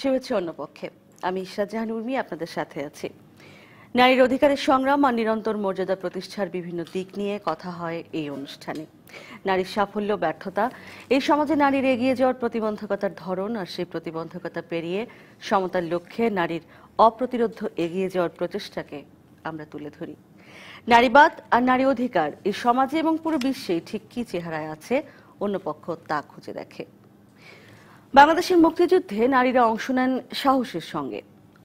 সে হচ্ছে অন্যপক্ষে আমি শাহজাহান উর্মি আপনাদের সাথে আছি নারীর অধিকারের সংগ্রাম আর নিরন্তর মর্যাদা প্রতিষ্ঠার বিভিন্ন দিক নিয়ে কথা হয় এই অনুষ্ঠানে নারীর সাফল্য ব্যর্থতা এই সমাজে নারীর এগিয়ে যাওয়ার প্রতিবন্ধকতার ধরন আর সেই প্রতিবন্ধকতা পেরিয়ে সমতার লক্ষ্যে নারীর অপ্রতিরোধ এগিয়ে যাওয়ার প্রচেষ্টাকে আমরা তুলে ধরি নারীবাদ আর নারী অধিকার এই সমাজে এবং পুরো বিশ্বে ঠিক কি চেহারায় আছে অন্য পক্ষ তা খুঁজে দেখে বাংলাদেশের মুক্তিযুদ্ধে নারীরা অংশ নেন সাহসের সঙ্গে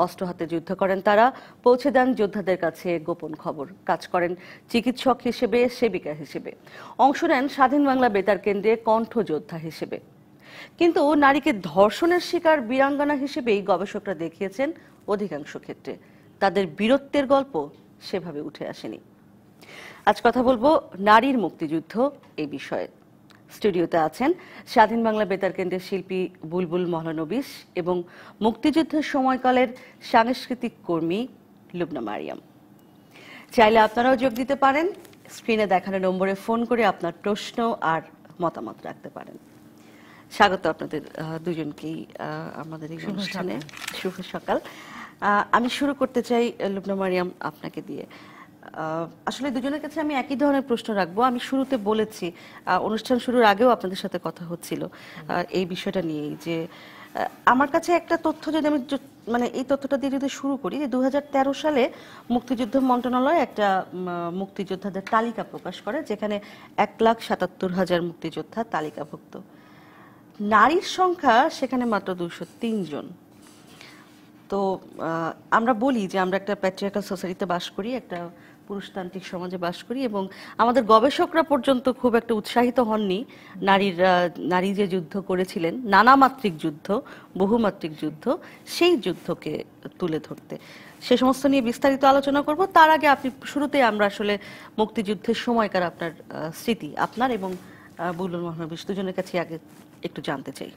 অস্ত্র হাতে যুদ্ধ করেন তারা পৌঁছে দেন যোদ্ধাদের কাছে গোপন খবর কাজ করেন চিকিৎসক হিসেবে সেবিকা হিসেবে অংশ নেন স্বাধীন বাংলা বেতার কেন্দ্রে কণ্ঠ যোদ্ধা হিসেবে কিন্তু নারীকে ধর্ষণের শিকার বীরাঙ্গনা হিসেবেই গবেষকরা দেখিয়েছেন অধিকাংশ ক্ষেত্রে তাদের বীরত্বের গল্প সেভাবে উঠে আসেনি আজ কথা বলবো নারীর মুক্তিযুদ্ধ এই বিষয়ে স্টুডিওতে আছেন স্বাধীন বাংলা বেতার কেন্দ্রের শিল্পী বুলবুল মহলানবিস এবং মুক্তিযুদ্ধের সময়কালের সাংস্কৃতিক কর্মী লুবনা মারিয়াম চাইলে আপনারাও যোগ দিতে পারেন স্ক্রিনে দেখানো নম্বরে ফোন করে আপনার প্রশ্ন আর মতামত রাখতে পারেন স্বাগত আপনাদের দুজনকেই আমাদের এই অনুষ্ঠানে শুভ সকাল আমি শুরু করতে চাই লুবনা মারিয়াম আপনাকে দিয়ে আসলে দুজনের কাছে আমি একই ধরনের প্রশ্ন রাখবো আমি শুরুতে বলেছি অনুষ্ঠান শুরুর আগেও আপনাদের সাথে কথা হচ্ছিল এই বিষয়টা নিয়েই যে আমার কাছে একটা তথ্য যদি আমি মানে এই তথ্যটা দিয়ে যদি শুরু করি যে দু সালে মুক্তিযুদ্ধ মন্ত্রণালয় একটা মুক্তিযোদ্ধাদের তালিকা প্রকাশ করে যেখানে এক লাখ সাতাত্তর হাজার মুক্তিযোদ্ধা তালিকাভুক্ত নারীর সংখ্যা সেখানে মাত্র দুশো জন তো আমরা বলি যে আমরা একটা প্যাট্রিয়াকাল সোসাইটিতে বাস করি একটা পুরুষতান্ত্রিক সমাজে বাস করি এবং আমাদের গবেষকরা পর্যন্ত খুব একটা উৎসাহিত হননি নারীর নারী যে যুদ্ধ করেছিলেন নানা মাত্রিক যুদ্ধ বহুমাত্রিক যুদ্ধ সেই যুদ্ধকে তুলে ধরতে সে সমস্ত নিয়ে বিস্তারিত আলোচনা করব তার আগে আপনি শুরুতে আমরা আসলে মুক্তিযুদ্ধের সময়কার আপনার স্মৃতি আপনার এবং বুলুল মহানবিস দুজনের কাছে আগে একটু জানতে চাই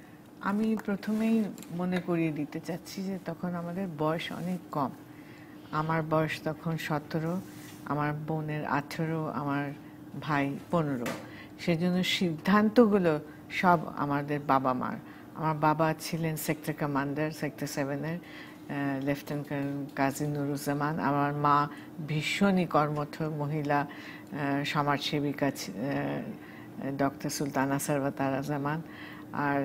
আমি প্রথমেই মনে করিয়ে দিতে চাচ্ছি যে তখন আমাদের বয়স অনেক কম আমার বয়স তখন সতেরো আমার বোনের আঠেরো আমার ভাই পনেরো সেজন্য সিদ্ধান্তগুলো সব আমাদের বাবা মার আমার বাবা ছিলেন সেক্টর কমান্ডার সেক্টর সেভেনের লেফটেন্যান্ট কর্নেল কাজী নুরুজ্জামান আমার মা ভীষণই কর্মঠ মহিলা সমাজসেবিকা ডক্টর সুলতানা সারওয়াতারা জামান আর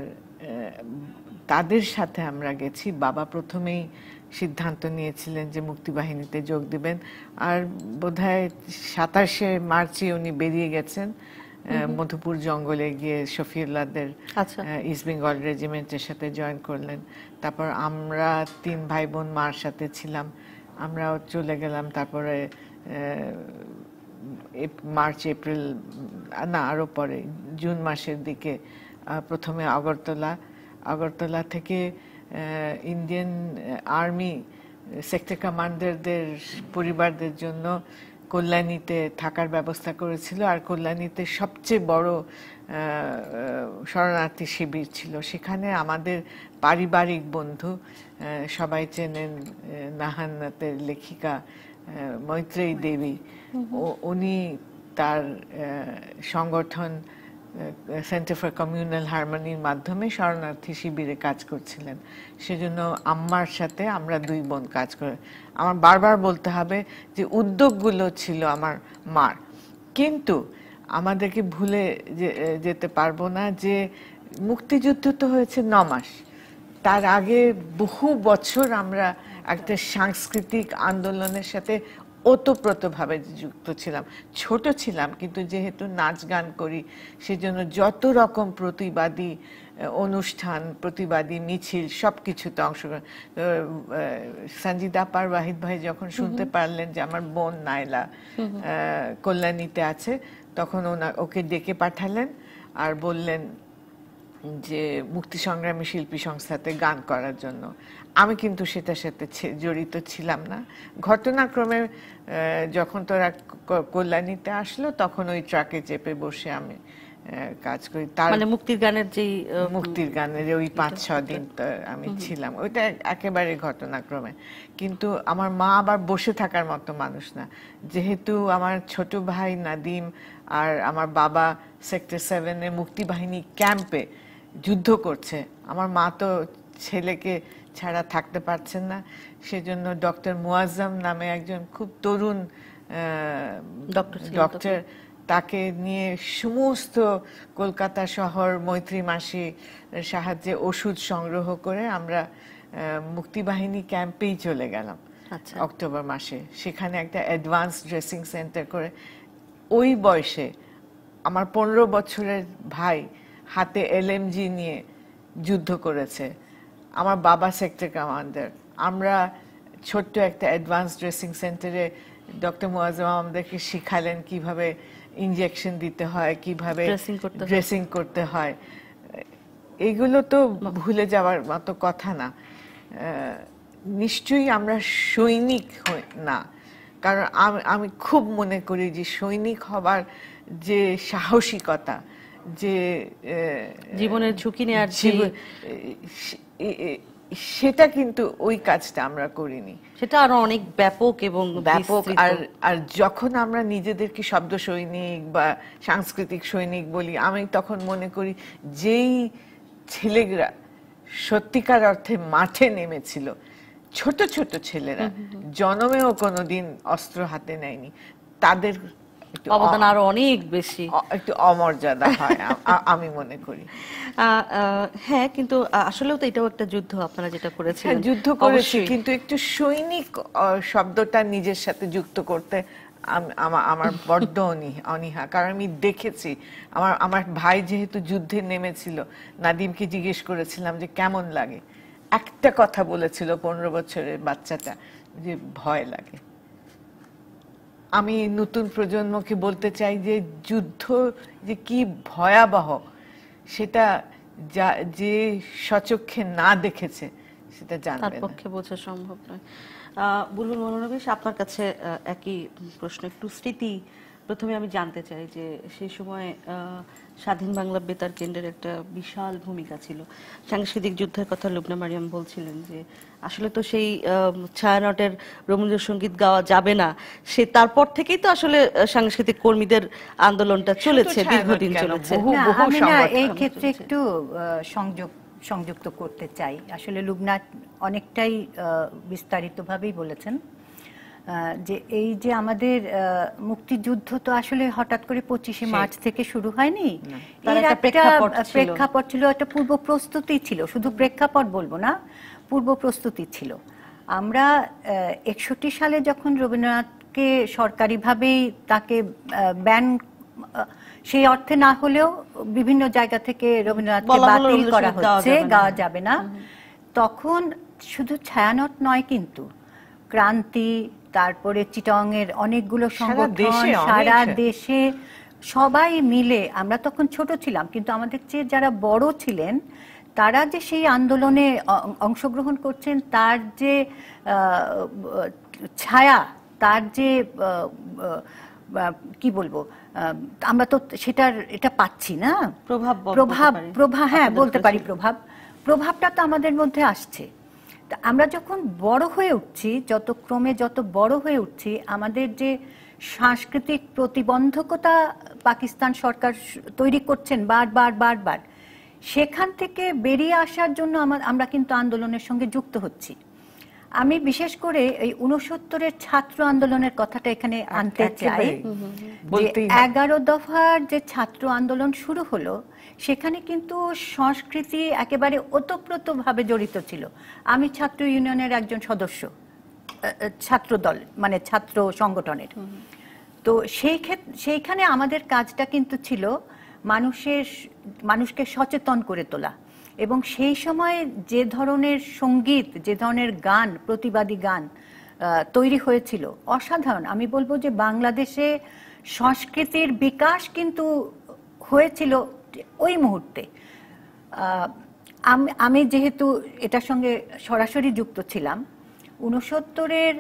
তাদের সাথে আমরা গেছি বাবা প্রথমেই সিদ্ধান্ত নিয়েছিলেন যে মুক্তিবাহিনীতে যোগ দিবেন আর বোধ হয় সাতাশে মার্চে উনি বেরিয়ে গেছেন মধুপুর জঙ্গলে গিয়ে শফিউল্লাদের ইস্ট বেঙ্গল রেজিমেন্টের সাথে জয়েন করলেন তারপর আমরা তিন ভাই বোন মার সাথে ছিলাম আমরাও চলে গেলাম তারপরে মার্চ এপ্রিল না আরও পরে জুন মাসের দিকে প্রথমে আগরতলা আগরতলা থেকে ইন্ডিয়ান আর্মি সেক্টর কমান্ডারদের পরিবারদের জন্য কল্যাণীতে থাকার ব্যবস্থা করেছিল আর কল্যাণীতে সবচেয়ে বড় শরণার্থী শিবির ছিল সেখানে আমাদের পারিবারিক বন্ধু সবাই চেনেন নাহান্নাতের লেখিকা মৈত্রেয়ী দেবী উনি তার সংগঠন সেন্টার ফর কমিউনাল হারমোনির মাধ্যমে শরণার্থী শিবিরে কাজ করছিলেন সেজন্য আম্মার সাথে আমরা দুই বোন কাজ করে আমার বারবার বলতে হবে যে উদ্যোগগুলো ছিল আমার মার কিন্তু আমাদেরকে ভুলে যেতে পারবো না যে মুক্তিযুদ্ধ তো হয়েছে ন মাস তার আগে বহু বছর আমরা একটা সাংস্কৃতিক আন্দোলনের সাথে ওতপ্রোতভাবে যুক্ত ছিলাম ছোট ছিলাম কিন্তু যেহেতু নাচ গান করি সেজন্য যত রকম প্রতিবাদী অনুষ্ঠান প্রতিবাদী মিছিল সব কিছুতে অংশগ্রহণ সঞ্জিদা পার ওয়াহিদ ভাই যখন শুনতে পারলেন যে আমার বোন নাইলা কল্যাণীতে আছে তখন ওনা ওকে ডেকে পাঠালেন আর বললেন যে মুক্তি সংগ্রামী শিল্পী সংস্থাতে গান করার জন্য আমি কিন্তু সেটার সাথে জড়িত ছিলাম না ঘটনাক্রমে যখন তোরা কল্যাণীতে আসলো তখন ওই ট্রাকে চেপে বসে আমি কাজ করি তার মানে মুক্তির গানের যে মুক্তির গানের ওই পাঁচ ছ দিন আমি ছিলাম ওইটা একেবারে ঘটনাক্রমে কিন্তু আমার মা আবার বসে থাকার মতো মানুষ না যেহেতু আমার ছোট ভাই নাদিম আর আমার বাবা সেক্টর সেভেনের মুক্তি বাহিনী ক্যাম্পে যুদ্ধ করছে আমার মা তো ছেলেকে ছাড়া থাকতে পারছেন না সেজন্য ডক্টর মুয়াজ্জাম নামে একজন খুব তরুণ ডক্টর তাকে নিয়ে সমস্ত কলকাতা শহর মৈত্রী মাসি সাহায্যে ওষুধ সংগ্রহ করে আমরা মুক্তিবাহিনী ক্যাম্পেই চলে গেলাম আচ্ছা। অক্টোবর মাসে সেখানে একটা অ্যাডভান্স ড্রেসিং সেন্টার করে ওই বয়সে আমার পনেরো বছরের ভাই হাতে এলএমজি নিয়ে যুদ্ধ করেছে আমার বাবা সেক্টর কমান্ডার আমরা ছোট্ট একটা অ্যাডভান্স ড্রেসিং সেন্টারে ডক্টর মোয়াজম আমাদেরকে শিখালেন কিভাবে ইনজেকশন দিতে হয় কিভাবে ড্রেসিং করতে হয় এগুলো তো ভুলে যাওয়ার মতো কথা না নিশ্চয়ই আমরা সৈনিক না কারণ আমি খুব মনে করি যে সৈনিক হবার যে সাহসিকতা যে জীবনের ঝুঁকি নেওয়ার সেটা কিন্তু ওই কাজটা আমরা করিনি সেটা আরো অনেক ব্যাপক এবং ব্যাপক আর আর যখন আমরা নিজেদেরকে শব্দ সৈনিক বা সাংস্কৃতিক সৈনিক বলি আমি তখন মনে করি যেই ছেলেরা সত্যিকার অর্থে মাঠে নেমেছিল ছোট ছোট ছেলেরা জন্মেও কোনোদিন অস্ত্র হাতে নেয়নি তাদের অবদান আরো অনেক বেশি একটু অমর্যাদা হয় আমি মনে করি হ্যাঁ কিন্তু আসলেও তো এটাও একটা যুদ্ধ আপনারা যেটা করেছিলেন হ্যাঁ, যুদ্ধ করেছি কিন্তু একটু সৈনিক শব্দটা নিজের সাথে যুক্ত করতে আমার বড্ড অনীহা কারণ আমি দেখেছি আমার আমার ভাই যেহেতু যুদ্ধে নেমেছিল নাদিমকে জিজ্ঞেস করেছিলাম যে কেমন লাগে একটা কথা বলেছিল পনেরো বছরের বাচ্চাটা যে ভয় লাগে আমি নতুন প্রজন্মকে বলতে চাই যে যুদ্ধ যে কি ভয়াবহ সেটা যা যে সচক্ষে না দেখেছে সেটা জানবে পক্ষে বোঝা সম্ভব নয় বলুন মনোনবিশ আপনার কাছে একই প্রশ্ন একটু স্মৃতি প্রথমে আমি জানতে চাই যে সেই সময় স্বাধীন বাংলা বেতার কেন্দ্রের একটা বিশাল ভূমিকা ছিল সাংস্কৃতিক যুদ্ধের কথা লুবনা মারিয়াম বলছিলেন যে আসলে তো সেই ছায়ানটের রবীন্দ্রসঙ্গীত গাওয়া যাবে না সে তারপর থেকেই তো আসলে সাংস্কৃতিক কর্মীদের আন্দোলনটা চলেছে দীর্ঘদিন চলেছে এই ক্ষেত্রে একটু সংযোগ সংযুক্ত করতে চাই আসলে লুবনা অনেকটাই বিস্তারিতভাবেই বলেছেন যে এই যে আমাদের মুক্তিযুদ্ধ তো আসলে হঠাৎ করে পঁচিশে মার্চ থেকে শুরু হয়নি প্রেক্ষাপট ছিল একটা পূর্ব প্রস্তুতি ছিল শুধু প্রেক্ষাপট বলবো না পূর্ব প্রস্তুতি ছিল আমরা একষট্টি সালে যখন রবীন্দ্রনাথকে সরকারিভাবেই তাকে ব্যান সেই অর্থে না হলেও বিভিন্ন জায়গা থেকে রবীন্দ্রনাথকে বাতিল করা হচ্ছে গাওয়া যাবে না তখন শুধু ছায়ানট নয় কিন্তু ক্রান্তি তারপরে চিটং এর অনেকগুলো সংগঠন সারা দেশে সবাই মিলে আমরা তখন ছোট ছিলাম কিন্তু আমাদের চেয়ে যারা বড় ছিলেন তারা যে সেই আন্দোলনে অংশগ্রহণ করছেন তার যে ছায়া তার যে কি বলবো আমরা তো সেটার এটা পাচ্ছি না প্রভাব প্রভাব প্রভাব হ্যাঁ বলতে পারি প্রভাব প্রভাবটা তো আমাদের মধ্যে আসছে আমরা যখন বড় হয়ে উঠছি যত ক্রমে যত বড় হয়ে উঠছি আমাদের যে সাংস্কৃতিক প্রতিবন্ধকতা পাকিস্তান সরকার তৈরি করছেন বারবার বারবার সেখান থেকে বেরিয়ে আসার জন্য আমরা কিন্তু আন্দোলনের সঙ্গে যুক্ত হচ্ছি আমি বিশেষ করে এই উনসত্তরের ছাত্র আন্দোলনের কথাটা এখানে আনতে চাই এগারো দফার যে ছাত্র আন্দোলন শুরু হলো সেখানে কিন্তু সংস্কৃতি একেবারে ওতপ্রোত ভাবে জড়িত ছিল আমি ছাত্র ইউনিয়নের একজন সদস্য ছাত্র দল মানে ছাত্র সংগঠনের তো সেই ক্ষেত্রে সেইখানে আমাদের কাজটা কিন্তু ছিল মানুষের মানুষকে সচেতন করে তোলা এবং সেই সময় যে ধরনের সঙ্গীত যে ধরনের গান প্রতিবাদী গান তৈরি হয়েছিল অসাধারণ আমি বলবো যে বাংলাদেশে সংস্কৃতির বিকাশ কিন্তু হয়েছিল ওই মুহূর্তে আমি যেহেতু এটার সঙ্গে সরাসরি যুক্ত ছিলাম উনসত্তরের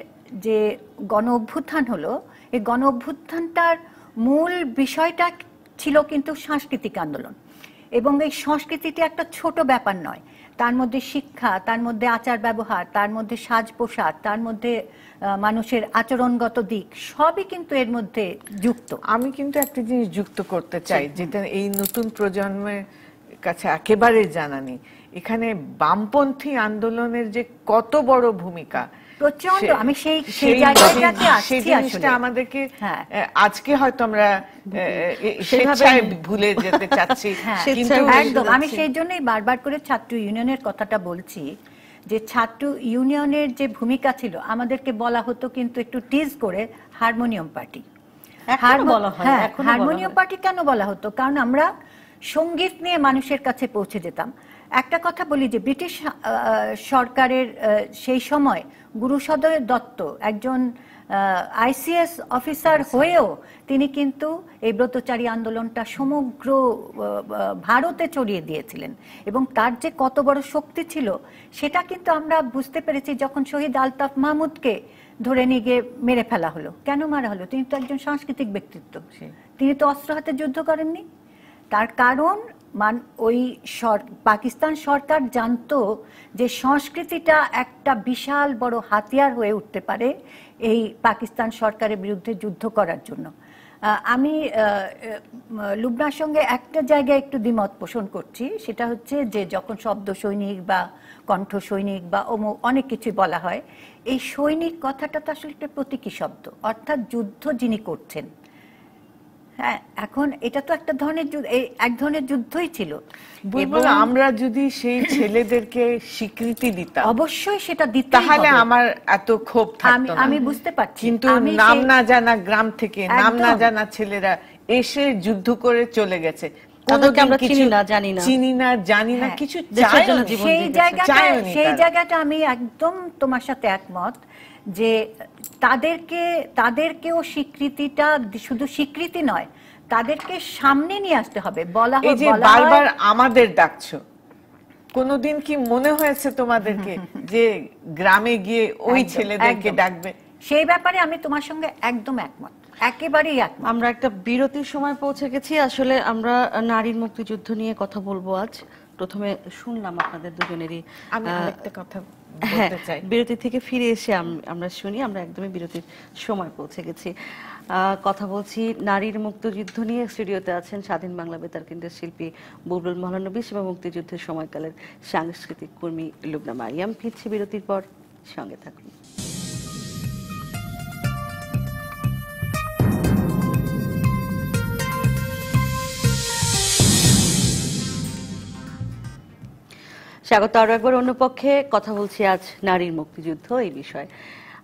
যে গণ অভ্যুত্থান হলো এই গণ অভ্যুত্থানটার মূল বিষয়টা ছিল কিন্তু সাংস্কৃতিক আন্দোলন এবং এই সংস্কৃতিটি একটা ছোট ব্যাপার নয় তার মধ্যে শিক্ষা তার মধ্যে আচার ব্যবহার তার মধ্যে সাজ পোশাক তার মধ্যে মানুষের আচরণগত দিক সবই কিন্তু এর মধ্যে যুক্ত আমি কিন্তু একটা জিনিস যুক্ত করতে চাই যেটা এই নতুন প্রজন্মের কাছে একেবারে জানা নেই এখানে বামপন্থী আন্দোলনের যে কত বড় ভূমিকা প্রচন্ড আমি সেই সেই জায়গাটাতে আসছি আসলে জিনিসটা আমাদেরকে হ্যাঁ। আজকে হয়তো আমরা স্বেচ্ছায় ভুলে যেতে চাচ্ছি হ্যাঁ। কিন্তু একদম আমি সেই জন্যই বারবার করে ছাত্র ইউনিয়নের কথাটা বলছি যে ছাত্র ইউনিয়নের যে ভূমিকা ছিল আমাদেরকে বলা হতো কিন্তু একটু টিজ করে হারমোনিয়াম পার্টি হ্যাঁ, হারমোনিয়াম পার্টি কেন বলা হতো কারণ আমরা সঙ্গীত নিয়ে মানুষের কাছে পৌঁছে যেতাম একটা কথা বলি যে ব্রিটিশ সরকারের সেই সময় গুরুসদয় দত্ত একজন আইসিএস অফিসার আচ্ছা। হয়েও তিনি কিন্তু এই ব্রতচারী আন্দোলনটা সমগ্র ভারতে ছড়িয়ে দিয়েছিলেন এবং তার যে কত বড় শক্তি ছিল সেটা কিন্তু আমরা বুঝতে পেরেছি যখন শহীদ আলতাফ মাহমুদকে ধরে নিয়ে গিয়ে মেরে ফেলা হলো কেন মারা হলো তিনি তো একজন সাংস্কৃতিক ব্যক্তিত্ব তিনি তো অস্ত্র হাতে যুদ্ধ করেননি তার কারণ মান ওই পাকিস্তান সরকার জানতো যে সংস্কৃতিটা একটা বিশাল বড় হাতিয়ার হয়ে উঠতে পারে এই পাকিস্তান সরকারের বিরুদ্ধে যুদ্ধ করার জন্য আমি লুবনার সঙ্গে একটা জায়গায় একটু দ্বিমত পোষণ করছি সেটা হচ্ছে যে যখন শব্দ সৈনিক বা কণ্ঠ সৈনিক বা অমু অনেক কিছু বলা হয় এই সৈনিক কথাটা তো আসলে একটা প্রতীকী শব্দ অর্থাৎ যুদ্ধ যিনি করছেন হ্যাঁ এখন এটা তো একটা ধরনের এক ধরনের যুদ্ধই ছিল আমরা যদি সেই ছেলেদেরকে স্বীকৃতি দিতাম অবশ্যই সেটা দিতে তাহলে আমার এত ক্ষোভ থাকতো আমি বুঝতে পারছি কিন্তু নাম না জানা গ্রাম থেকে নাম না জানা ছেলেরা এসে যুদ্ধ করে চলে গেছে হ্যাঁ, তাদেরকে সামনে নিয়ে আসতে হবে বলা হয় যে আমাদের ডাকছো কোনোদিন কি মনে হয়েছে তোমাদেরকে যে গ্রামে গিয়ে ওই ছেলেদেরকে ডাকবে সেই ব্যাপারে আমি তোমার সঙ্গে একদম একমত একেবারেই এক আমরা একটা বিরতির সময় পৌঁছে গেছি আসলে আমরা নারীর মুক্তিযুদ্ধ নিয়ে কথা বলবো আজ প্রথমে শুনলাম আপনাদের দুজনেরই কথা হ্যাঁ, বিরতি থেকে ফিরে এসে আমরা শুনি আমরা একদমই বিরতির সময় পৌঁছে গেছি কথা বলছি নারীর মুক্তিযুদ্ধ নিয়ে স্টুডিওতে আছেন স্বাধীন বাংলা বেতার কেন্দ্রের শিল্পী বুবুল মহানবীশ এবং মুক্তিযুদ্ধের সময়কালের সাংস্কৃতিক কর্মী লুবনা মারিয়াম ফিরছি বিরতির পর সঙ্গে থাকুন স্বাগত আরো একবার অন্য পক্ষে কথা বলছি আজ নারীর মুক্তিযুদ্ধ এই বিষয়ে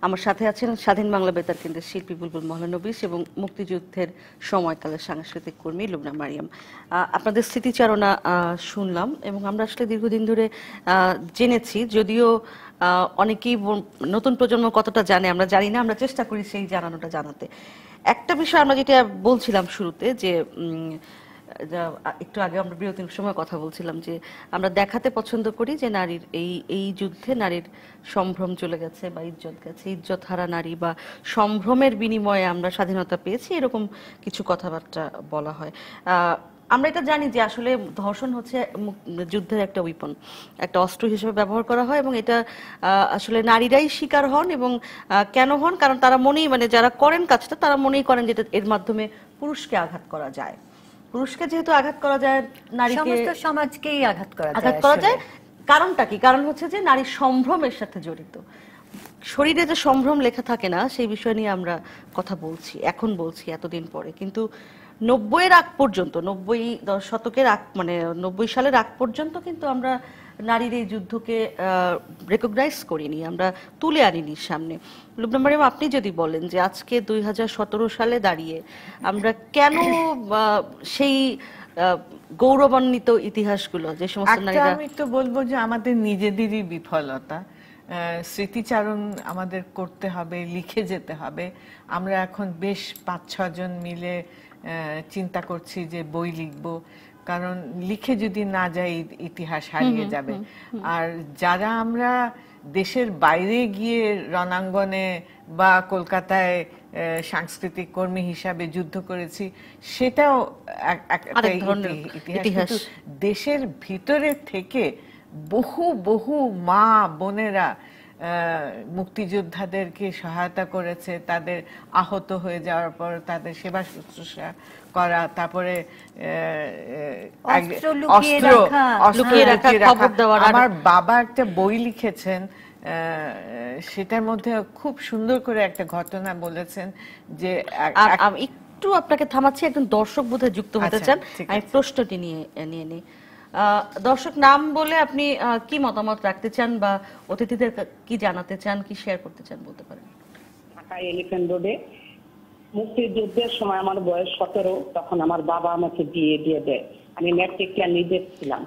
আমার সাথে আছেন স্বাধীন বাংলা বেতার কেন্দ্রের শিল্পী বুলবুল মহলানবিস এবং মুক্তিযুদ্ধের সময়কালের সাংস্কৃতিক কর্মী লুবনা মারিয়াম আপনাদের স্মৃতিচারণা শুনলাম এবং আমরা আসলে দীর্ঘদিন ধরে জেনেছি যদিও অনেকেই নতুন প্রজন্ম কতটা জানে আমরা জানি না আমরা চেষ্টা করি সেই জানানোটা জানাতে একটা বিষয় আমরা যেটা বলছিলাম শুরুতে যে একটু আগে আমরা বিরতির সময় কথা বলছিলাম যে আমরা দেখাতে পছন্দ করি যে নারীর এই এই যুদ্ধে নারীর সম্ভ্রম চলে গেছে বা ইজ্জত গেছে ইজ্জত হারা নারী বা সম্ভ্রমের বিনিময়ে আমরা স্বাধীনতা পেয়েছি এরকম কিছু কথাবার্তা বলা হয় আমরা এটা জানি যে আসলে ধর্ষণ হচ্ছে যুদ্ধের একটা উইপন একটা অস্ত্র হিসেবে ব্যবহার করা হয় এবং এটা আসলে নারীরাই শিকার হন এবং কেন হন কারণ তারা মনেই মানে যারা করেন কাজটা তারা মনেই করেন যে এর মাধ্যমে পুরুষকে আঘাত করা যায় পুরুষকে যেহেতু আঘাত করা যায় নারীকে সমস্ত সমাজকেই আঘাত করা যায় আঘাত করা যায় কারণটা কি কারণ হচ্ছে যে নারী সম্ভ্রমের সাথে জড়িত শরীরে যে সম্ভ্রম লেখা থাকে না সেই বিষয় নিয়ে আমরা কথা বলছি এখন বলছি এতদিন পরে কিন্তু নব্বইয়ের আগ পর্যন্ত নব্বই শতকের আগ মানে নব্বই সালের আগ পর্যন্ত কিন্তু আমরা নারীর এই যুদ্ধকে রেকগনাইজ করিনি আমরা তুলে আনিনি সামনে লুবনা ম্যাডাম আপনি যদি বলেন যে আজকে দুই সালে দাঁড়িয়ে আমরা কেন সেই গৌরবান্বিত ইতিহাসগুলো যে সমস্ত নারীরা আমি তো বলবো যে আমাদের নিজেদেরই বিফলতা স্মৃতিচারণ আমাদের করতে হবে লিখে যেতে হবে আমরা এখন বেশ পাঁচ ছজন মিলে চিন্তা করছি যে বই লিখবো কারণ লিখে যদি না যাই ইতিহাস হারিয়ে যাবে আর যারা আমরা দেশের বাইরে গিয়ে রণাঙ্গনে বা কলকাতায় সাংস্কৃতিক কর্মী হিসাবে যুদ্ধ করেছি সেটাও ইতিহাস দেশের ভিতরে থেকে বহু বহু মা বোনেরা মুক্তিযোদ্ধাদেরকে সহায়তা করেছে তাদের আহত হয়ে যাওয়ার পর তাদের সেবা শুশ্রূষা করা তারপরে অস্ত্র লুকিয়ে রাখা আমার বাবা একটা বই লিখেছেন সেটার মধ্যে খুব সুন্দর করে একটা ঘটনা বলেছেন যে একটু আপনাকে থামাচ্ছি একজন দর্শক বোধে যুক্ত হতে আচ্ছা, চান আমি প্রশ্নটি নিয়ে নিয়ে নিই দর্শক নাম বলে আপনি কি মতামত রাখতে চান বা অতিথিদের কি জানাতে চান কি শেয়ার করতে চান বলতে পারেন ঢাকা এলিফ্যান্ট রোডে মুক্তিযুদ্ধের সময় আমার বয়স সতেরো তখন আমার বাবা আমাকে বিয়ে দিয়ে দেয় আমি ম্যাট্রিক ক্যান্ডিডেট ছিলাম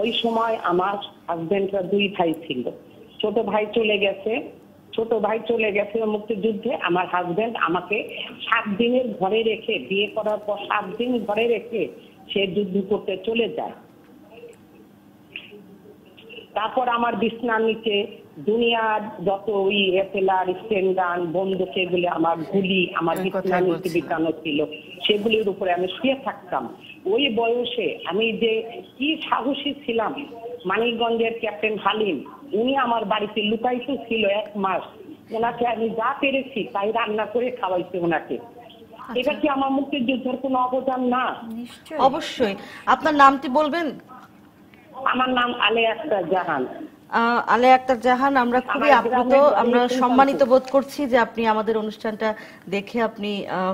ওই সময় আমার হাজব্যান্ডরা দুই ভাই ছিল ছোট ভাই চলে গেছে ছোট ভাই চলে গেছে মুক্তিযুদ্ধে আমার হাজব্যান্ড আমাকে সাত দিনের ঘরে রেখে বিয়ে করার পর সাত দিন ঘরে রেখে সে যুদ্ধ করতে চলে যায় তারপর আমার বিছনার নিচে দুনিয়ার যত ওই এফেলার স্টেন বন্ধু সেগুলি আমার গুলি আমার হ্যাঁ, ইসলামিক ছিল সেগুলির উপরে আমি শুয়ে থাকতাম ওই বয়সে আমি যে কি সাহসী ছিলাম মানিকগঞ্জের ক্যাপ্টেন হালিম উনি আমার বাড়িতে লুকাইতে ছিল এক মাস ওনাকে আমি যা পেরেছি তাই রান্না করে খাওয়াইছি ওনাকে আচ্ছা। এটা কি আমার যুদ্ধের কোনো অবদান না অবশ্যই আপনার নামটি বলবেন আমার নাম আলে আক্তার জাহান আলে আক্তার জাহান আমরা খুবই আপ্লুত আমরা সম্মানিত বোধ করছি যে আপনি আমাদের অনুষ্ঠানটা দেখে আপনি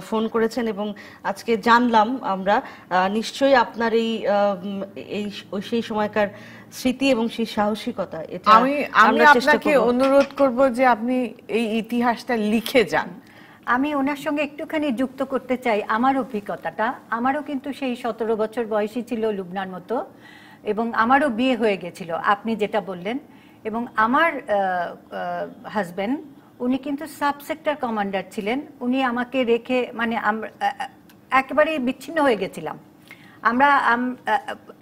ফোন করেছেন এবং আজকে জানলাম আমরা নিশ্চয়ই আপনার এই সেই সময়কার স্মৃতি এবং সেই সাহসিকতা আমি আমি আপনাকে অনুরোধ করব যে আপনি এই ইতিহাসটা লিখে যান আমি ওনার সঙ্গে একটুখানি যুক্ত করতে চাই আমার অভিজ্ঞতাটা আমারও কিন্তু সেই সতেরো বছর বয়সী ছিল লুবনার মতো এবং আমারও বিয়ে হয়ে গেছিল আপনি যেটা বললেন এবং আমার হাজব্যান্ড উনি কিন্তু সাব সেক্টর কমান্ডার ছিলেন উনি আমাকে রেখে মানে একেবারে বিচ্ছিন্ন হয়ে গেছিলাম আমরা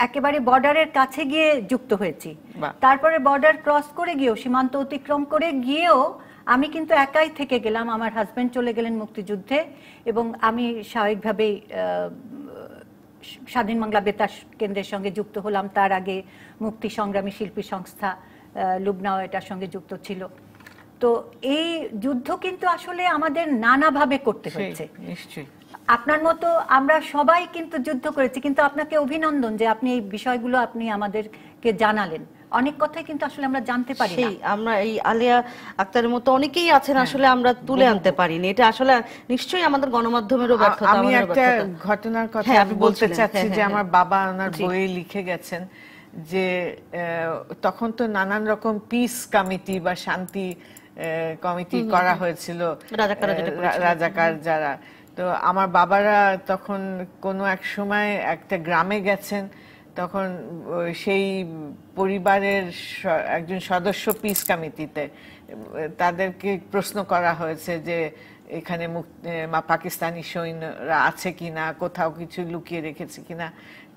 একেবারে বর্ডারের কাছে গিয়ে যুক্ত হয়েছি তারপরে বর্ডার ক্রস করে গিয়েও সীমান্ত অতিক্রম করে গিয়েও আমি কিন্তু একাই থেকে গেলাম আমার হাজব্যান্ড চলে গেলেন মুক্তিযুদ্ধে এবং আমি স্বাভাবিকভাবেই স্বাধীন বাংলা বেতার কেন্দ্রের সঙ্গে যুক্ত হলাম তার আগে মুক্তি সংগ্রামী শিল্পী সংস্থা লুবনাও এটার সঙ্গে যুক্ত ছিল তো এই যুদ্ধ কিন্তু আসলে আমাদের নানাভাবে করতে হচ্ছে আপনার মতো আমরা সবাই কিন্তু যুদ্ধ করেছি কিন্তু আপনাকে অভিনন্দন যে আপনি এই বিষয়গুলো আপনি আমাদেরকে জানালেন অনেক কথাই কিন্তু আসলে আমরা জানতে পারি না আমরা এই আলিয়া আক্তারের মতো অনেকেই আছেন হ্যাঁ। আসলে আমরা তুলে আনতে পারি না এটা আসলে নিশ্চয়ই আমাদের গণমাধ্যমেরও ব্যর্থতা আমি একটা ঘটনার কথা হ্যাঁ, আমি বলতে চাচ্ছি হ্যাঁ, যে আমার বাবা ওনার বইয়ে লিখে গেছেন যে তখন তো নানান রকম পিস কমিটি বা শান্তি কমিটি করা হয়েছিল রাজাকার যারা তো আমার বাবারা তখন কোনো এক সময় একটা গ্রামে গেছেন তখন সেই পরিবারের একজন সদস্য পিস কমিটিতে তাদেরকে প্রশ্ন করা হয়েছে যে এখানে পাকিস্তানি সৈন্যরা আছে কিনা কোথাও কিছু লুকিয়ে রেখেছে কিনা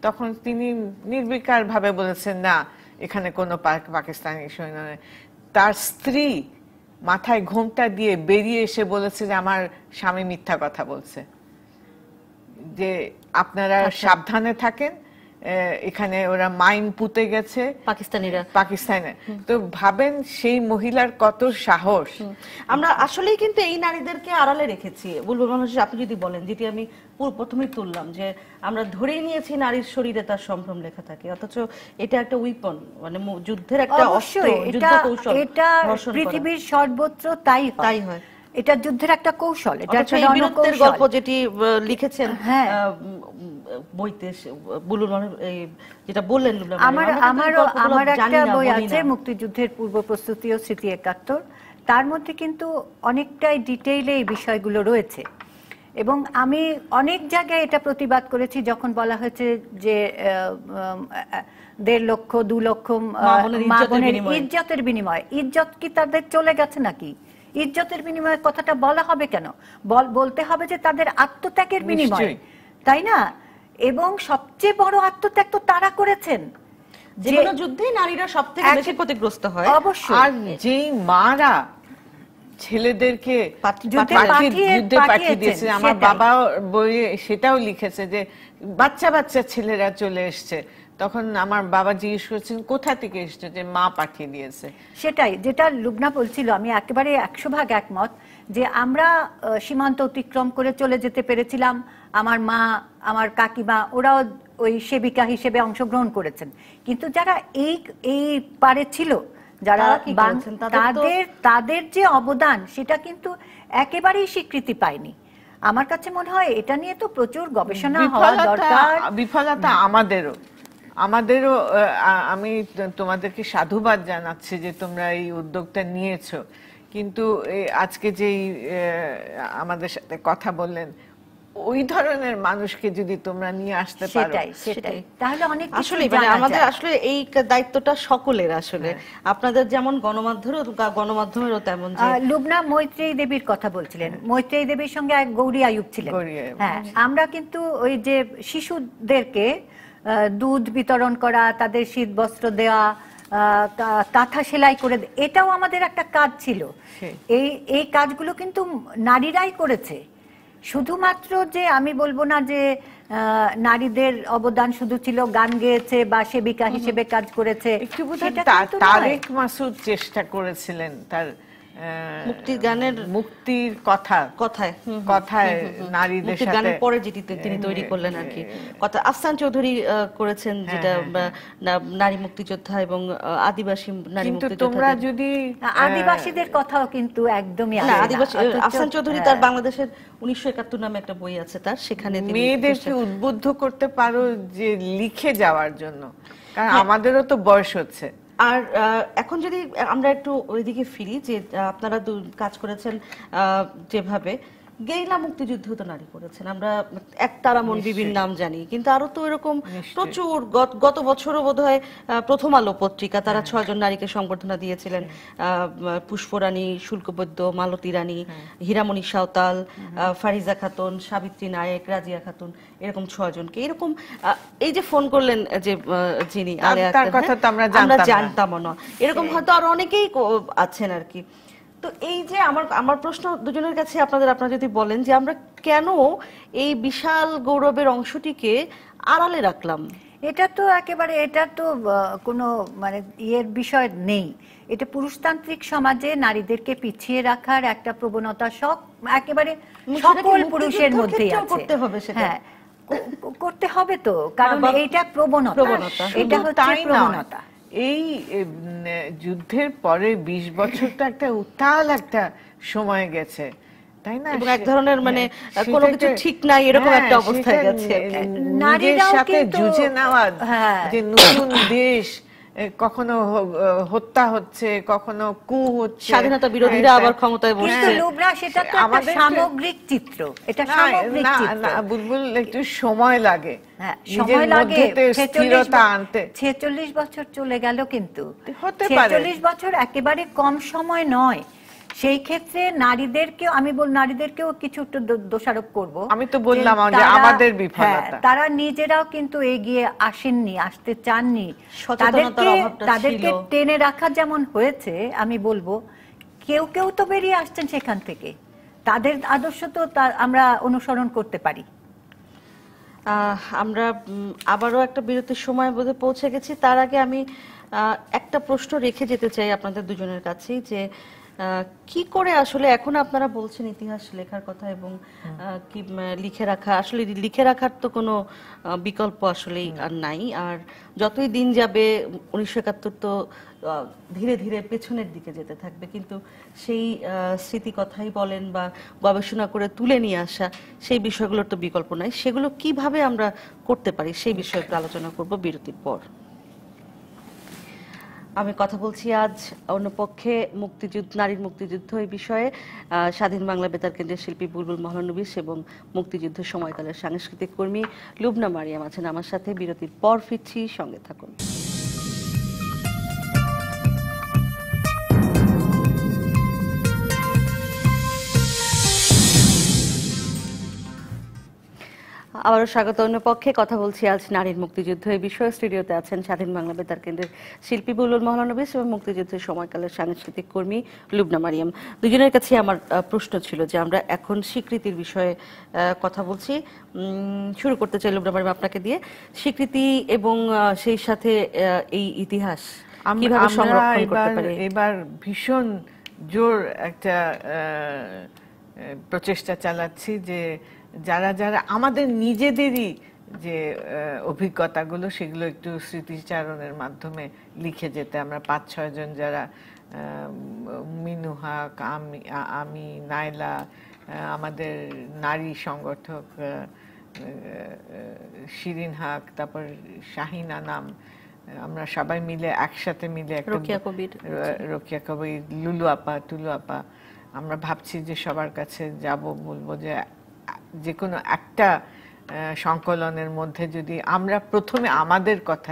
তখন তিনি নির্বিকারভাবে বলেছেন না এখানে কোনো পাকিস্তানি সৈন্য নেই তার স্ত্রী মাথায় ঘোমটা দিয়ে বেরিয়ে এসে বলেছে যে আমার স্বামী মিথ্যা কথা বলছে যে আপনারা আচ্ছা। সাবধানে থাকেন এখানে ওরা মাইন পুঁতে গেছে পাকিস্তানিরা পাকিস্তানে তো ভাবেন সেই মহিলার কত সাহস আমরা আসলেই কিন্তু এই নারীদেরকে আড়ালে রেখেছি বলবো মানুষ আপনি যদি বলেন যেটি আমি প্রথমে তুললাম যে আমরা ধরেই নিয়েছি নারীর শরীরে তার সম্ভ্রম লেখা থাকে অথচ এটা একটা উইপন মানে যুদ্ধের একটা অবশ্যই এটা পৃথিবীর সর্বত্র তাই তাই হয় এটা যুদ্ধের একটা কৌশল এটা একটা রণকৌশল গল্প যেটি লিখেছেন হ্যাঁ বইতে বলুন যেটা বললেন আমার আমার আমার একটা বই আছে মুক্তিযুদ্ধের পূর্ব প্রস্তুতি ও স্মৃতি একাত্তর তার মধ্যে কিন্তু অনেকটাই ডিটেইলে এই বিষয়গুলো রয়েছে এবং আমি অনেক জায়গায় এটা প্রতিবাদ করেছি যখন বলা হয়েছে যে দেড় লক্ষ দু লক্ষ ইজ্জতের বিনিময় ইজ্জত কি তাদের চলে গেছে নাকি ইজ্জতের বিনিময়ে কথাটা বলা হবে কেন বলতে হবে যে তাদের আত্মত্যাগের বিনিময়ে তাই না এবং সবচেয়ে বড় আত্মত্যাগ তো তারা করেছেন যে যুদ্ধে নারীরা থেকে বেশি ক্ষতিগ্রস্ত হয় অবশ্যই আর যেই মারা ছেলেদেরকে যুদ্ধে পাঠিয়ে দিয়েছে আমার বাবা বইয়ে সেটাও লিখেছে যে বাচ্চা বাচ্চা ছেলেরা চলে এসছে তখন আমার বাবা জিজ্ঞেস করছেন কোথা থেকে এসছে যে মা পাঠিয়ে দিয়েছে সেটাই যেটা লুবনা বলছিল আমি একেবারে একশো ভাগ একমত যে আমরা সীমান্ত অতিক্রম করে চলে যেতে পেরেছিলাম আমার মা আমার কাকিমা ওরাও ওই সেবিকা হিসেবে অংশগ্রহণ করেছেন কিন্তু যারা এই এই পারে ছিল যারা তাদের তাদের যে অবদান সেটা কিন্তু একেবারেই স্বীকৃতি পায়নি আমার কাছে মনে হয় এটা নিয়ে তো প্রচুর গবেষণা হওয়া দরকার বিফলতা আমাদেরও আমাদেরও আমি তোমাদেরকে সাধুবাদ জানাচ্ছি যে তোমরা এই উদ্যোগটা নিয়েছো কিন্তু আজকে যেই আমাদের সাথে কথা বললেন ওই ধরনের মানুষকে যদি তোমরা নিয়ে আসতে পারো সেটাই সেটাই তাহলে অনেক আসলে মানে আমাদের আসলে এই দায়িত্বটা সকলের আসলে হ্যাঁ। আপনাদের যেমন গণমাধ্যমের গণমাধ্যমেরও তেমন লুবনা মৈত্রী দেবীর কথা বলছিলেন হ্যাঁ। মৈত্রী দেবীর সঙ্গে এক গৌরী আয়ুব ছিলেন হ্যাঁ আমরা কিন্তু ওই যে শিশুদেরকে দুধ বিতরণ করা তাদের শীত বস্ত্র দেওয়া কাঁথা সেলাই করে এটাও আমাদের একটা কাজ ছিল এই এই কাজগুলো কিন্তু নারীরাই করেছে শুধুমাত্র যে আমি বলবো না যে নারীদের অবদান শুধু ছিল গান গেয়েছে বা সেবিকা হিসেবে কাজ করেছে তারেক মাসুদ চেষ্টা করেছিলেন তার মুক্তির গানের মুক্তির কথা কথায় কথায় নারীদের সাথে গানের পরে যেটি তিনি তৈরি করলেন আর কি কথা আফসান চৌধুরী করেছেন হ্যাঁ, যেটা হ্যাঁ, হ্যাঁ। নারী মুক্তিযোদ্ধা এবং আদিবাসী নারী মুক্তিযোদ্ধা তোমরা যদি আদিবাসীদের কথাও কিন্তু একদমই না আদিবাসী আচ্ছা, আচ্ছা। আফসান চৌধুরী তার বাংলাদেশের 1971 নামে একটা বই আছে তার সেখানে মেয়েদেরকে উদ্বুদ্ধ করতে পারো যে লিখে যাওয়ার জন্য কারণ আমাদেরও তো বয়স হচ্ছে আর এখন যদি আমরা একটু ওইদিকে ফিরি যে আপনারা কাজ করেছেন যেভাবে গেরিলা মুক্তিযুদ্ধ তো নারী করেছেন আমরা এক তারা মন বিবির নাম জানি কিন্তু আরো তো এরকম প্রচুর গত বছরও বোধহয় প্রথম আলো পত্রিকা তারা হ্যাঁ। ছয়জন নারীকে সংবর্ধনা দিয়েছিলেন হ্যাঁ। পুষ্পরানী শুল্কবৈদ্য মালতী রানী হ্যাঁ। হীরামণি সাঁওতাল ফারিজা খাতুন সাবিত্রী নায়েক রাজিয়া খাতুন এরকম ছয়জনকে এরকম এই যে ফোন করলেন যে যিনি আমরা জানতাম না এরকম হয়তো আরো অনেকেই আছেন আর কি তো এই যে আমার আমার প্রশ্ন দুজনের কাছে আপনাদের আপনারা যদি বলেন যে আমরা কেন এই বিশাল গৌরবের অংশটিকে আড়ালে রাখলাম এটা তো একেবারে এটা তো কোনো মানে ইয়ের বিষয় নেই এটা পুরুষতান্ত্রিক সমাজে নারীদেরকে পিছিয়ে রাখার একটা প্রবণতা সব একেবারে সকল পুরুষের মধ্যেই আছে হ্যাঁ করতে হবে তো কারণ এইটা প্রবণতা এটা হচ্ছে প্রবণতা এই যুদ্ধের পরে বিশ বছর তো একটা উত্তাল একটা সময় গেছে তাই না এক ধরনের মানে হ্যাঁ, কোনো কিছু ঠিক নাই এরকম হ্যাঁ, একটা অবস্থা গেছে নারীর সাথে যুঝে নেওয়া হ্যাঁ। যে নতুন দেশ কখনো হত্যা হচ্ছে কখনো কু হচ্ছে স্বাধীনতা বিরোধীরা হ্যাঁ, আবার ক্ষমতায় বসছে সেটা তো একটা সামগ্রিক চিত্র এটা সামগ্রিক চিত্র না বুলবুল একটু সময় লাগে হ্যাঁ, সময় লাগে স্থিরতা আনতে 46 বছর চলে গেল কিন্তু হতে পারে 46 বছর একেবারে কম সময় নয় সেই ক্ষেত্রে নারীদেরকে আমি বল নারীদেরকেও কিছু একটু দোষারোপ করব আমি তো বললাম যে আমাদের বিফলতা হ্যাঁ, তারা নিজেরাও কিন্তু এগিয়ে আসেননি আসতে চাননি তাদেরকে তাদেরকে টেনে রাখা যেমন হয়েছে আমি বলবো কেউ কেউ তো বেরিয়ে আসছেন সেখান থেকে তাদের আদর্শ তো আমরা অনুসরণ করতে পারি আমরা আবারও একটা বিরতির সময় বোধে পৌঁছে গেছি তার আগে আমি একটা প্রশ্ন রেখে যেতে চাই আপনাদের দুজনের কাছেই যে কি করে আসলে এখন আপনারা বলছেন ইতিহাস লেখার কথা এবং কি লিখে রাখা আসলে লিখে রাখার তো কোনো বিকল্প আসলে আর নাই আর যতই দিন যাবে উনিশশো একাত্তর তো ধীরে ধীরে পেছনের দিকে যেতে থাকবে কিন্তু সেই স্মৃতি কথাই বলেন বা গবেষণা করে তুলে নিয়ে আসা সেই বিষয়গুলোর তো বিকল্প নাই সেগুলো কিভাবে আমরা করতে পারি সেই বিষয়ে আলোচনা করব বিরতির পর আমি কথা বলছি আজ অন্যপক্ষে মুক্তিযুদ্ধ নারীর মুক্তিযুদ্ধ এই বিষয়ে স্বাধীন বাংলা বেতার কেন্দ্রের শিল্পী বুলবুল মহলানবিস এবং মুক্তিযুদ্ধ সময়কালের সাংস্কৃতিক কর্মী লুবনা মারিয়াম আছেন আমার সাথে বিরতির পর ফিরছি সঙ্গে থাকুন আবারও স্বাগত অন্য পক্ষে কথা বলছি আজ নারীর মুক্তিযুদ্ধ এই বিষয়ে স্টুডিওতে আছেন স্বাধীন বাংলা বেতার কেন্দ্রের শিল্পী বুলুল মহলানবিস এবং মুক্তিযুদ্ধের সময়কালের সাংস্কৃতিক কর্মী লুবনা মারিয়াম দুজনের কাছে আমার প্রশ্ন ছিল যে আমরা এখন স্বীকৃতির বিষয়ে কথা বলছি শুরু করতে চাই লুবনা মারিয়াম আপনাকে দিয়ে স্বীকৃতি এবং সেই সাথে এই ইতিহাস কিভাবে সংরক্ষণ করতে পারি এবার ভীষণ জোর একটা প্রচেষ্টা চালাচ্ছি যে যারা যারা আমাদের নিজেদেরই যে অভিজ্ঞতাগুলো সেগুলো একটু স্মৃতিচারণের মাধ্যমে লিখে যেতে আমরা পাঁচ ছয়জন যারা মিনুহাক আমি আমি নাইলা আমাদের নারী সংগঠক শিরিন হাক তারপর শাহিনা নাম আমরা সবাই মিলে একসাথে মিলে রোকিয়া কবির রোকিয়া কবির লুলু আপা টুলু আপা আমরা ভাবছি যে সবার কাছে যাব বলবো যে যে কোনো একটা সংকলনের মধ্যে যদি আমরা প্রথমে আমাদের কথা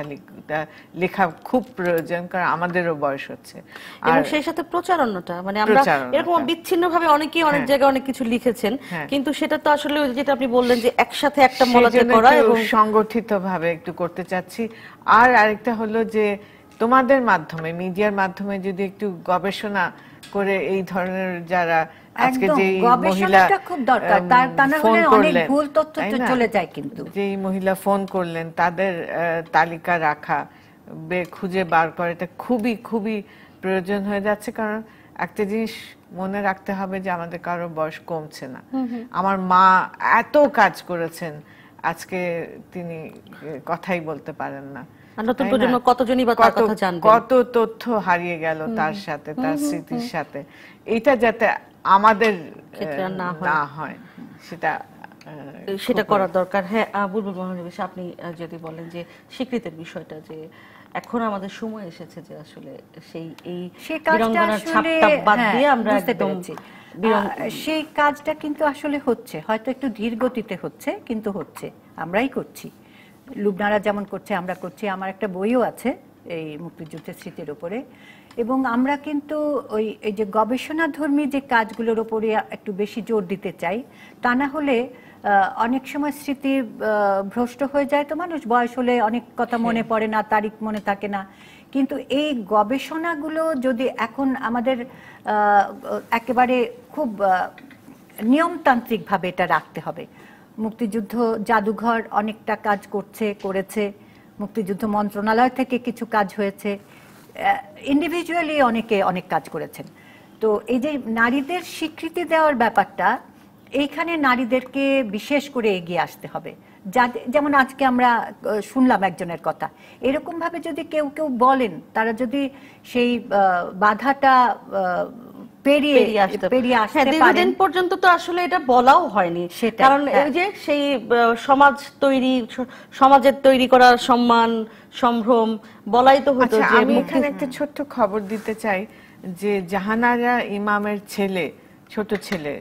লেখা খুব প্রয়োজন কারণ আমাদেরও বয়স হচ্ছে আর সেই সাথে প্রচারণটা মানে আমরা এরকম বিচ্ছিন্ন ভাবে অনেকে অনেক হ্যাঁ। জায়গায় অনেক কিছু লিখেছেন হ্যাঁ। কিন্তু সেটা তো আসলে যেটা আপনি বললেন যে একসাথে একটা মলাতে করা এবং সংগঠিত ভাবে একটু করতে চাচ্ছি আর আরেকটা হলো যে তোমাদের মাধ্যমে মিডিয়ার মাধ্যমে যদি একটু গবেষণা করে এই ধরনের যারা খুঁজে বার করে এটা খুবই খুবই প্রয়োজন হয়ে যাচ্ছে কারণ একটা জিনিস মনে রাখতে হবে যে আমাদের কারো বয়স কমছে না আমার মা এত কাজ করেছেন আজকে তিনি কথাই বলতে পারেন না নতুন প্রজন্ম কতজনই বা তার কথা জানবে কত তথ্য হারিয়ে গেল তার সাথে তার স্মৃতির সাথে এটা যাতে আমাদের না হয় সেটা সেটা করার দরকার হ্যাঁ বুলবুল আপনি যদি বলেন যে স্বীকৃতির বিষয়টা যে এখন আমাদের সময় এসেছে যে আসলে সেই এই বাদ হ্যাঁ, দিয়ে আমরা সেই কাজটা কিন্তু আসলে হচ্ছে হয়তো একটু ধীর গতিতে হচ্ছে কিন্তু হচ্ছে আমরাই করছি লুবনারা যেমন করছে আমরা করছি আমার একটা বইও আছে এই মুক্তিযুদ্ধের স্মৃতির ওপরে এবং আমরা কিন্তু ওই এই যে গবেষণাধর্মী যে কাজগুলোর ওপরে একটু বেশি জোর দিতে চাই তা না হলে অনেক সময় স্মৃতি ভ্রষ্ট হয়ে যায় তো মানুষ বয়স হলে অনেক কথা মনে হ্যাঁ। পড়ে না তারিখ মনে থাকে না কিন্তু এই গবেষণাগুলো যদি এখন আমাদের একেবারে খুব নিয়মতান্ত্রিকভাবে এটা রাখতে হবে মুক্তিযুদ্ধ জাদুঘর অনেকটা কাজ করছে করেছে মুক্তিযুদ্ধ মন্ত্রণালয় থেকে কিছু কাজ হয়েছে ইন্ডিভিজুয়ালি অনেকে অনেক কাজ করেছেন তো এই যে নারীদের স্বীকৃতি দেওয়ার ব্যাপারটা এইখানে নারীদেরকে বিশেষ করে এগিয়ে আসতে হবে যেমন আজকে আমরা শুনলাম একজনের কথা এরকমভাবে যদি কেউ কেউ বলেন তারা যদি সেই বাধাটা পেরিয়ে পেরিয়ে আসতে হ্যাঁ, পর্যন্ত তো আসলে এটা বলাও হয়নি কারণ এই হ্যাঁ। যে সেই সমাজ তৈরি সমাজের তৈরি করা সম্মান সম্ভ্রম বলাই তো হতো আচ্ছা, যে আমি এখানে একটা ছোট্ট খবর দিতে চাই যে জাহানারা ইমামের ছেলে ছোট ছেলে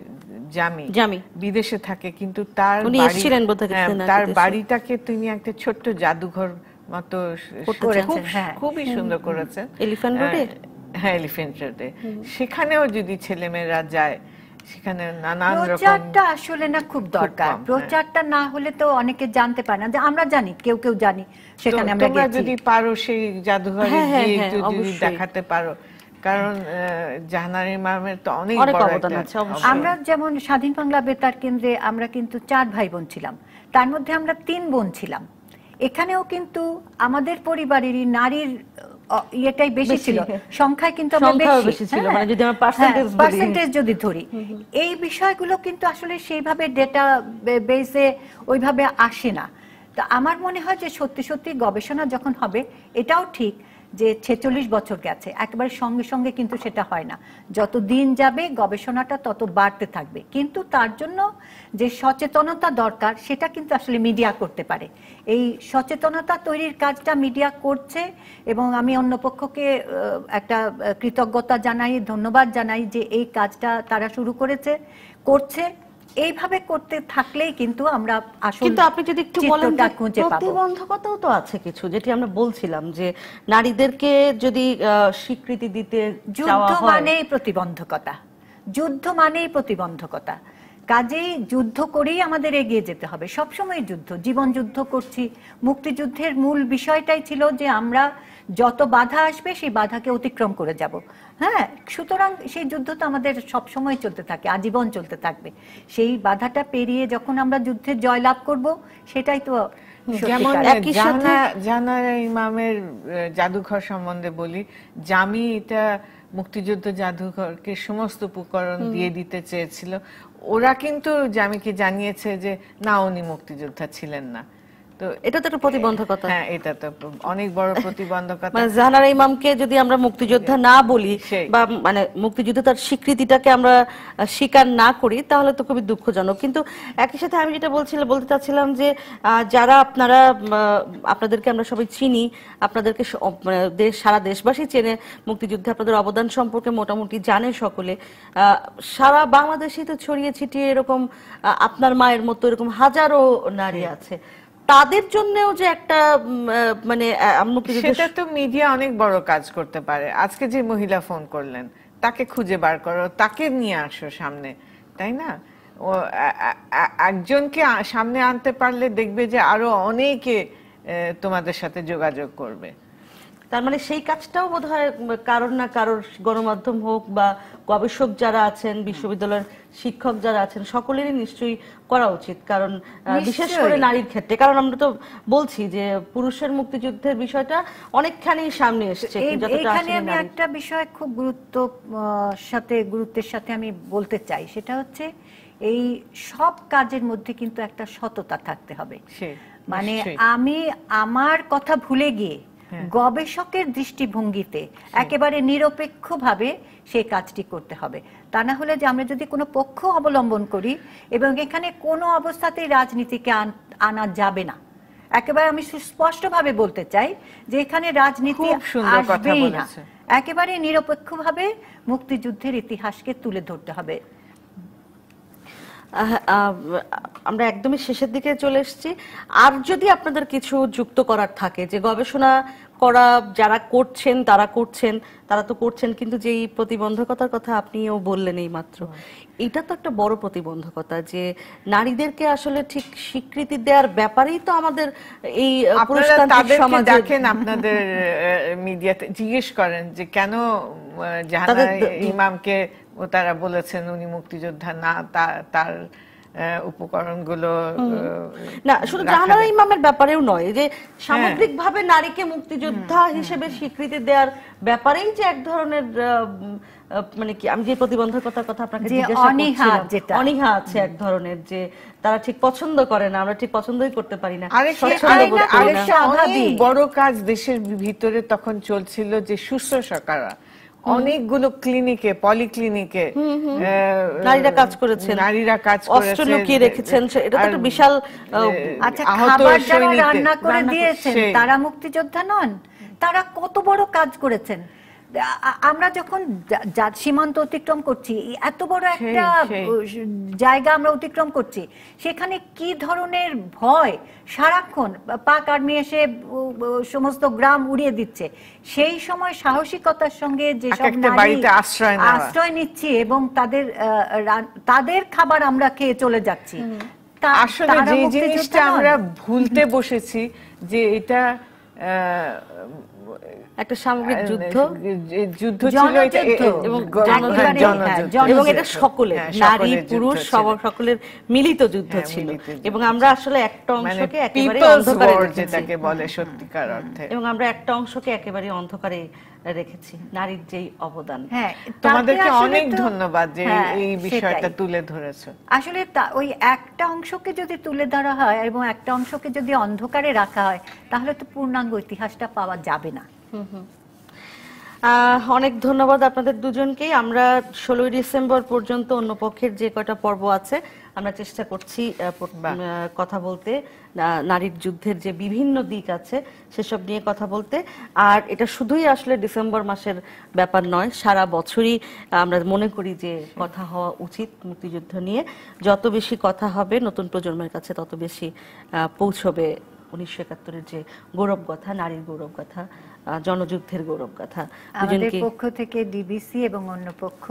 জামি জামি বিদেশে থাকে কিন্তু তার এসেছিলেন হ্যাঁ, তার বাড়িটাকে তিনি একটা ছোট্ট জাদুঘর মতো খুবই সুন্দর করেছেন এলিফ্যান্ট রোডে হ্যাঁ এলিফেন্ট রোডে সেখানেও যদি ছেলেমেয়েরা যায় সেখানে নানান প্রচারটা আসলে না খুব দরকার হ্যাঁ। প্রচারটা না হলে তো অনেকে জানতে পারে না যে আমরা জানি কেউ কেউ জানি সেখানে আমরা গেছি যদি পারো সেই জাদুঘরে হ্যাঁ, হ্যাঁ, গিয়ে যদি দেখাতে পারো কারণ জাহানার ইমামের তো অনেক বড় অবদান আছে আমরা যেমন স্বাধীন বাংলা বেতার কেন্দ্রে আমরা কিন্তু চার ভাই বোন ছিলাম তার মধ্যে আমরা তিন বোন ছিলাম এখানেও কিন্তু আমাদের পরিবারেরই নারীর ইয়েটাই বেশি ছিল সংখ্যায় কিন্তু আমরা বেশি ছিল হ্যাঁ, মানে যদি আমরা পার্সেন্টেজ হ্যাঁ, পার্সেন্টেজ যদি ধরি এই বিষয়গুলো কিন্তু আসলে সেইভাবে ডেটা বেসে ওইভাবে আসে না তো আমার মনে হয় যে সত্যি সত্যি গবেষণা যখন হবে এটাও ঠিক যে ছেচল্লিশ বছর গেছে একেবারে সঙ্গে সঙ্গে কিন্তু সেটা হয় না যত দিন যাবে গবেষণাটা তত বাড়তে থাকবে কিন্তু তার জন্য যে সচেতনতা দরকার সেটা কিন্তু আসলে মিডিয়া করতে পারে এই সচেতনতা তৈরির কাজটা মিডিয়া করছে এবং আমি অন্য পক্ষকে একটা কৃতজ্ঞতা জানাই ধন্যবাদ জানাই যে এই কাজটা তারা শুরু করেছে করছে এইভাবে করতে থাকলেই কিন্তু আমরা আসলে কিন্তু আপনি যদি একটু বলেন প্রতিবন্ধকতাও তো আছে কিছু যেটি আমরা বলছিলাম যে নারীদেরকে যদি স্বীকৃতি দিতে যুদ্ধ মানেই প্রতিবন্ধকতা যুদ্ধ মানেই প্রতিবন্ধকতা কাজেই যুদ্ধ করেই আমাদের এগিয়ে যেতে হবে সবসময় যুদ্ধ জীবন যুদ্ধ করছি মুক্তিযুদ্ধের মূল বিষয়টাই ছিল যে আমরা যত বাধা আসবে সেই বাধাকে অতিক্রম করে যাব হ্যাঁ সুতরাং সেই যুদ্ধ তো আমাদের সবসময় চলতে থাকে আজীবন চলতে থাকবে সেই বাধাটা পেরিয়ে যখন আমরা যুদ্ধে লাভ করব সেটাই তো যেমন জানারা ইমামের জাদুঘর সম্বন্ধে বলি জামি এটা মুক্তিযুদ্ধ জাদুঘরকে সমস্ত উপকরণ দিয়ে দিতে চেয়েছিল ওরা কিন্তু জামিকে জানিয়েছে যে না উনি মুক্তিযোদ্ধা ছিলেন না তো এটা তো একটা প্রতিবন্ধকতা হ্যাঁ এটা তো অনেক বড় প্রতিবন্ধকতা মানে জাহানারা ইমামকে যদি আমরা মুক্তিযোদ্ধা না বলি বা মানে মুক্তিযুদ্ধে তার স্বীকৃতিটাকে আমরা স্বীকার না করি তাহলে তো খুবই দুঃখজনক কিন্তু একই সাথে আমি যেটা বলছিলাম বলতে চাচ্ছিলাম যে যারা আপনারা আপনাদেরকে আমরা সবাই চিনি আপনাদেরকে মানে দেশ সারা দেশবাসী চেনে মুক্তিযুদ্ধে আপনাদের অবদান সম্পর্কে মোটামুটি জানে সকলে সারা বাংলাদেশে তো ছড়িয়ে ছিটিয়ে এরকম আপনার মায়ের মতো এরকম হাজারো নারী আছে তাদের জন্যও যে একটা মানে সেটা তো মিডিয়া অনেক বড় কাজ করতে পারে আজকে যে মহিলা ফোন করলেন তাকে খুঁজে বার করো তাকে নিয়ে আসো সামনে তাই না ও একজনকে সামনে আনতে পারলে দেখবে যে আরো অনেকে তোমাদের সাথে যোগাযোগ করবে তার মানে সেই কাজটাও বোধ হয় কারোর না কারোর গণমাধ্যম হোক বা গবেষক যারা আছেন বিশ্ববিদ্যালয়ের শিক্ষক যারা আছেন সকলেরই নিশ্চয়ই করা উচিত কারণ বিশেষ করে নারীর ক্ষেত্রে কারণ আমরা তো বলছি যে পুরুষের মুক্তিযুদ্ধের বিষয়টা অনেকখানি সামনে এসছে এখানে আমি একটা বিষয় খুব গুরুত্ব সাথে গুরুত্বের সাথে আমি বলতে চাই সেটা হচ্ছে এই সব কাজের মধ্যে কিন্তু একটা সততা থাকতে হবে মানে আমি আমার কথা ভুলে গিয়ে হ্যাঁ। গবেষকের দৃষ্টিভঙ্গিতে একেবারে নিরপেক্ষভাবে সেই কাজটি করতে হবে তা না হলে যে আমরা যদি কোনো পক্ষ অবলম্বন করি এবং এখানে কোনো অবস্থাতেই রাজনীতিকে আনা যাবে না একেবারে আমি সুস্পষ্টভাবে বলতে চাই যে এখানে রাজনীতি আসবেই না একেবারে নিরপেক্ষভাবে মুক্তিযুদ্ধের ইতিহাসকে তুলে ধরতে হবে আমরা একদমই শেষের দিকে চলে এসেছি আর যদি আপনাদের কিছু যুক্ত করার থাকে যে গবেষণা করা যারা করছেন তারা করছেন তারা তো করছেন কিন্তু যে প্রতিবন্ধকতার কথা আপনিও বললেন এই মাত্র এটা তো একটা বড় প্রতিবন্ধকতা যে নারীদেরকে আসলে ঠিক স্বীকৃতি দেওয়ার ব্যাপারেই তো আমাদের এই দেখেন আপনাদের মিডিয়াতে জিজ্ঞেস করেন যে কেন ইমামকে ও তারা বলেছেন উনি মুক্তিযোদ্ধা না তার উপকরণগুলো না শুধু জাহানারা ইমামের ব্যাপারেও নয় যে হ্যাঁ। সামগ্রিকভাবে নারীকে মুক্তিযোদ্ধা হিসেবে স্বীকৃতি দেওয়ার ব্যাপারেই যে এক ধরনের মানে কি আমি যে প্রতিবন্ধকতার কথা আপনাকে জিজ্ঞাসা অনীহা আছে এক ধরনের যে তারা ঠিক পছন্দ করে না আমরা ঠিক পছন্দই করতে পারি না বড় কাজ দেশের ভিতরে তখন চলছিল যে সুস্থ সরকার অনেকগুলো ক্লিনিকে পলিক্লিনিকে নারীরা কাজ করেছেন নারীরা কাজ অস্ত্র লুকিয়ে রেখেছেন এটা তো বিশাল আচ্ছা খাবার রান্না করে দিয়েছেন তারা মুক্তিযোদ্ধা নন তারা কত বড় কাজ করেছেন আমরা যখন সীমান্ত অতিক্রম করছি এত বড় একটা জায়গা আমরা অতিক্রম করছি সেখানে কি ধরনের ভয় সারাক্ষণ পাক আর্মি এসে সমস্ত গ্রাম উড়িয়ে দিচ্ছে সেই সময় সাহসিকতার সঙ্গে যেসব আশ্রয় নিচ্ছি এবং তাদের তাদের খাবার আমরা খেয়ে চলে যাচ্ছি আসলে যে জিনিসটা আমরা ভুলতে বসেছি যে এটা একটা সামগ্রিক যুদ্ধ যুদ্ধ ছিল এবং এটা সকলের হ্যাঁ, নারী পুরুষ সকলের মিলিত যুদ্ধ হ্যাঁ, ছিল এবং আমরা আসলে একটা মানে অংশকে একেবারে অন্ধকারে যেটাকে বলে সত্যিকার অর্থে এবং আমরা একটা অংশকে একেবারে অন্ধকারে রেখেছি নারীর যেই অবদান হ্যাঁ তোমাদেরকে অনেক ধন্যবাদ যে হ্যাঁ, এই বিষয়টা তুলে ধরেছো আসলে ওই একটা অংশকে যদি তুলে ধরা হয় এবং একটা অংশকে যদি অন্ধকারে রাখা হয় তাহলে তো পূর্ণাঙ্গ ইতিহাসটা পাওয়া যাবে না অনেক ধন্যবাদ আপনাদের দুজনকেই আমরা ষোলোই ডিসেম্বর পর্যন্ত অন্য পক্ষের যে কটা পর্ব আছে আমরা চেষ্টা করছি কথা বলতে নারীর যুদ্ধের যে বিভিন্ন দিক আছে সেসব নিয়ে কথা বলতে আর এটা শুধুই আসলে ডিসেম্বর মাসের ব্যাপার নয় সারা বছরই আমরা মনে করি যে কথা হওয়া উচিত মুক্তিযুদ্ধ নিয়ে যত বেশি কথা হবে নতুন প্রজন্মের কাছে তত বেশি পৌঁছবে উনিশশো একাত্তরের যে গৌরব কথা নারীর গৌরব কথা জনযুদ্ধের গৌরব কথা আমাদের পক্ষ থেকে ডিবিসি এবং অন্য পক্ষ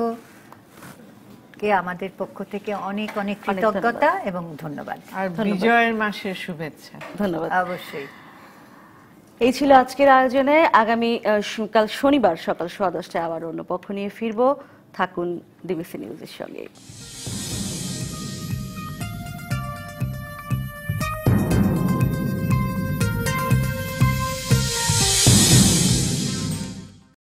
আজকে আমাদের পক্ষ থেকে অনেক অনেক কৃতজ্ঞতা এবং ধন্যবাদ আর বিজয়ের মাসের শুভেচ্ছা ধন্যবাদ অবশ্যই এই ছিল আজকের আয়োজনে আগামী কাল শনিবার সকাল সোয়া দশটায় আবার অন্য পক্ষ নিয়ে ফিরব থাকুন ডিবিসি নিউজের সঙ্গে